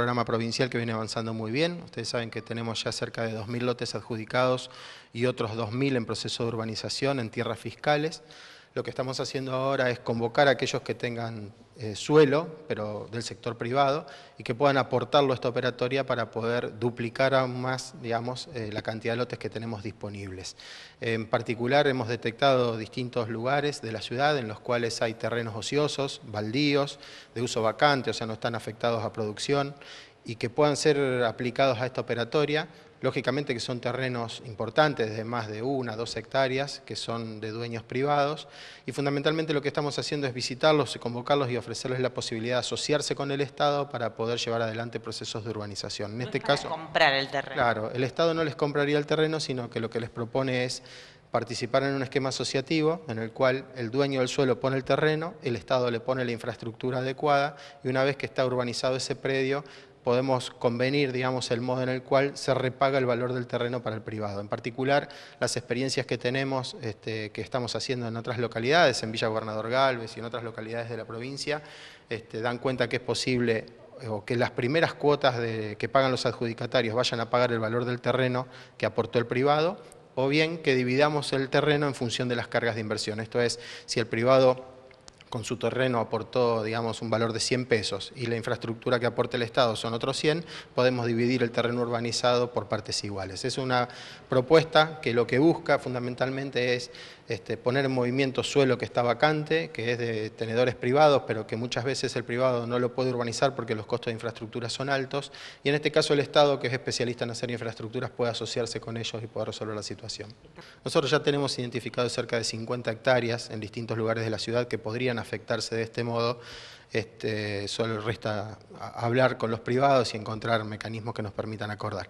programa provincial que viene avanzando muy bien. Ustedes saben que tenemos ya cerca de 2.000 lotes adjudicados y otros 2.000 en proceso de urbanización en tierras fiscales. Lo que estamos haciendo ahora es convocar a aquellos que tengan eh, suelo, pero del sector privado, y que puedan aportarlo a esta operatoria para poder duplicar aún más digamos, eh, la cantidad de lotes que tenemos disponibles. En particular hemos detectado distintos lugares de la ciudad en los cuales hay terrenos ociosos, baldíos, de uso vacante, o sea, no están afectados a producción, y que puedan ser aplicados a esta operatoria. Lógicamente que son terrenos importantes de más de una, dos hectáreas, que son de dueños privados, y fundamentalmente lo que estamos haciendo es visitarlos, convocarlos y ofrecerles la posibilidad de asociarse con el Estado para poder llevar adelante procesos de urbanización. En este caso... comprar el terreno. Claro, el Estado no les compraría el terreno, sino que lo que les propone es participar en un esquema asociativo en el cual el dueño del suelo pone el terreno, el Estado le pone la infraestructura adecuada y una vez que está urbanizado ese predio, podemos convenir, digamos, el modo en el cual se repaga el valor del terreno para el privado. En particular, las experiencias que tenemos, este, que estamos haciendo en otras localidades, en Villa Gobernador Galvez y en otras localidades de la provincia, este, dan cuenta que es posible o que las primeras cuotas que pagan los adjudicatarios vayan a pagar el valor del terreno que aportó el privado, o bien que dividamos el terreno en función de las cargas de inversión. Esto es, si el privado con su terreno aportó, digamos, un valor de 100 pesos y la infraestructura que aporta el Estado son otros 100, podemos dividir el terreno urbanizado por partes iguales. Es una propuesta que lo que busca fundamentalmente es este, poner en movimiento suelo que está vacante, que es de tenedores privados, pero que muchas veces el privado no lo puede urbanizar porque los costos de infraestructura son altos, y en este caso el Estado, que es especialista en hacer infraestructuras, puede asociarse con ellos y poder resolver la situación. Nosotros ya tenemos identificado cerca de 50 hectáreas en distintos lugares de la ciudad que podrían afectarse de este modo. Este, solo resta hablar con los privados y encontrar mecanismos que nos permitan acordar.